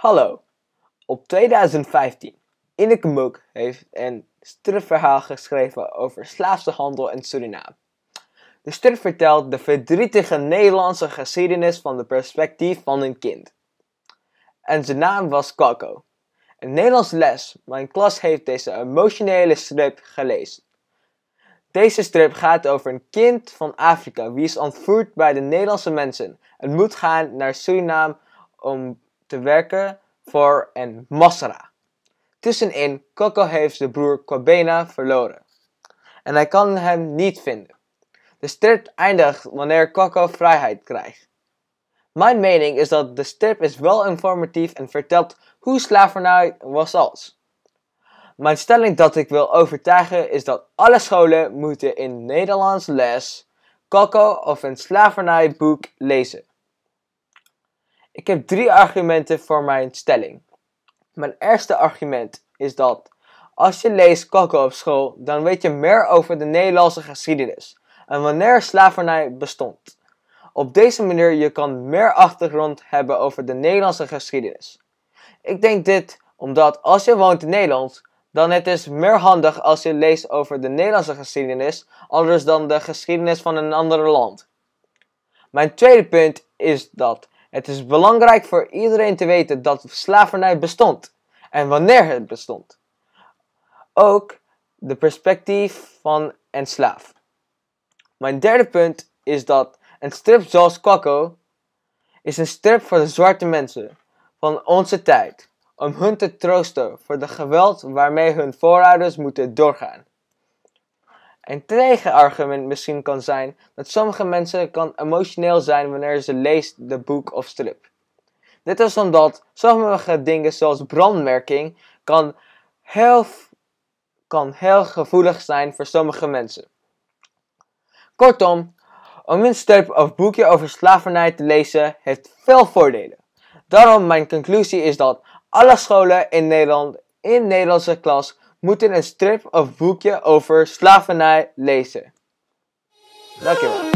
Hallo. Op 2015. Ineke Muk heeft een stripverhaal geschreven over handel in Suriname. De strip vertelt de verdrietige Nederlandse geschiedenis van de perspectief van een kind. En zijn naam was Kako. Een Nederlands les, mijn klas heeft deze emotionele strip gelezen. Deze strip gaat over een kind van Afrika wie is ontvoerd bij de Nederlandse mensen en moet gaan naar Suriname om te werken voor een Massara. Tussenin, Coco heeft de broer Quabena verloren. En hij kan hem niet vinden. De strip eindigt wanneer Coco vrijheid krijgt. Mijn mening is dat de strip is wel informatief en vertelt hoe slavernij was als. Mijn stelling dat ik wil overtuigen is dat alle scholen moeten in Nederlands les Coco of een slavernijboek lezen. Ik heb drie argumenten voor mijn stelling. Mijn eerste argument is dat als je leest Kakko op school, dan weet je meer over de Nederlandse geschiedenis en wanneer slavernij bestond. Op deze manier je kan meer achtergrond hebben over de Nederlandse geschiedenis. Ik denk dit omdat als je woont in Nederland, dan het is meer handig als je leest over de Nederlandse geschiedenis, anders dan de geschiedenis van een ander land. Mijn tweede punt is dat het is belangrijk voor iedereen te weten dat slavernij bestond en wanneer het bestond. Ook de perspectief van een slaaf. Mijn derde punt is dat een strip zoals Kako is een strip voor de zwarte mensen van onze tijd om hun te troosten voor de geweld waarmee hun voorouders moeten doorgaan. Een tegenargument misschien kan zijn dat sommige mensen kan emotioneel zijn wanneer ze leest de boek of strip. Dit is omdat sommige dingen zoals brandmerking kan heel, kan heel gevoelig zijn voor sommige mensen. Kortom, om een strip of boekje over slavernij te lezen heeft veel voordelen. Daarom mijn conclusie is dat alle scholen in Nederland in Nederlandse klas moeten een strip of boekje over slavernij lezen. Dankjewel.